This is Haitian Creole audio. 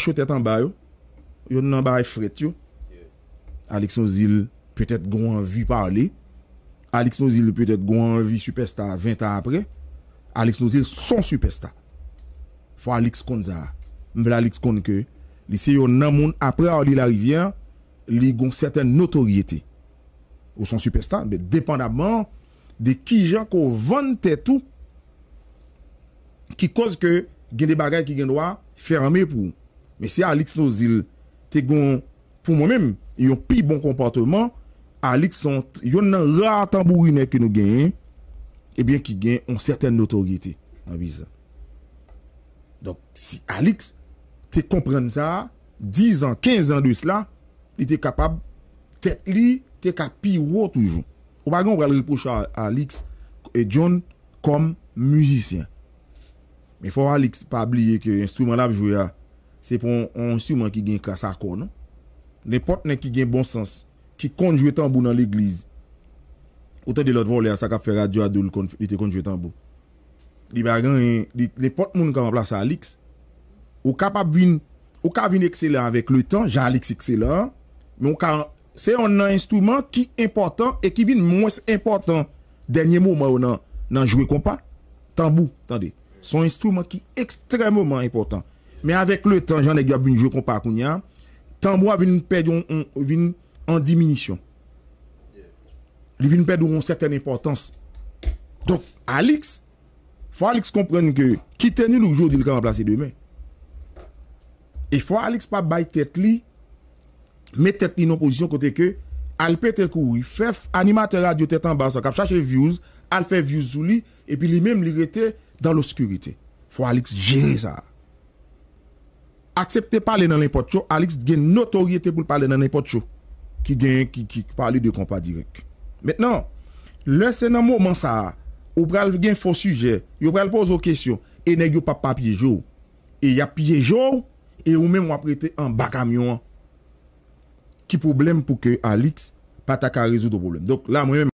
Chotet an bayo, yon nan baye fret yo, Alex Nozil pwetet goun anvi parli, Alex Nozil pwetet goun anvi supesta 20 an apre, Alex Nozil son supesta. Fwa Alex kon za, mbel Alex kon ke, li se yon nan moun apre a li la rivyen, li goun seten notoryete ou son supesta, be depan abman de ki jan ko vante tou ki koz ke gen de bagay ki gen doa ferme pou ou. Mè si Alex nou zil te gon pou mèm yon pi bon kompartement, Alex yon nan rar tambourine ki nou genyen, eh ebyen ki genyen an certain notoriye te an vizan. Donk si Alex te komprenne sa, 10 an, 15 an dou s'la, li te kapab, te li, te kapi wò toujoun. Ou bagan wè al ripouche Alex et John kom müzisyen. Mè fò wè Alex pa abliye ki instrument la jouyè a, Se pou an souman ki gen kasa akor non. Ne pot nen ki gen bon sens. Ki konjwe tambou nan l'eglize. Ote de lot vo le a sakap fera diwa dou li te konjwe tambou. Li va gen, li pot moun kama plasa Alix. Ou kapap vin, ou kap vin ekselen avèk le tan. Jan Alix ekselen. Se yon nan instrument ki important e ki vin mwes important denye mouman ou nan jouwe kompa. Tambou, tande. Son instrument ki ekstremouman important. Mè avèk lè tanjan lè gwa boun jò kon pa akoun ya, tambou avèn nou pèd yon en diminisyon. Li vèn nou pèd yon certaine importans. Donk, Alix, fò Alix komprenn kè, ki teni lòk jò di lè kan mè plase demè. E fò Alix pa bay tèt li, mè tèt li nou pozisyon kote kè, al pè tè kou, fè animatè radio tèt an basan, kap chache views, al fè views zou li, e pi li mèm li rete dan lòk sekurite. Fò Alix jèri sa a. aksepte pale nan lè potcho, Alix gen notoryete pou pale nan lè potcho, ki gen, ki, ki, pale de kompa direk. Mètnen, lè sè nan mò man sa a, ou pral gen fò sujè, ou pral pose wò kèsyon, e nè gyo pa pa pyejò, e ya pyejò, e ou mè mwa prete an bak amyon, ki problem pou ke Alix pataka rezou do problem.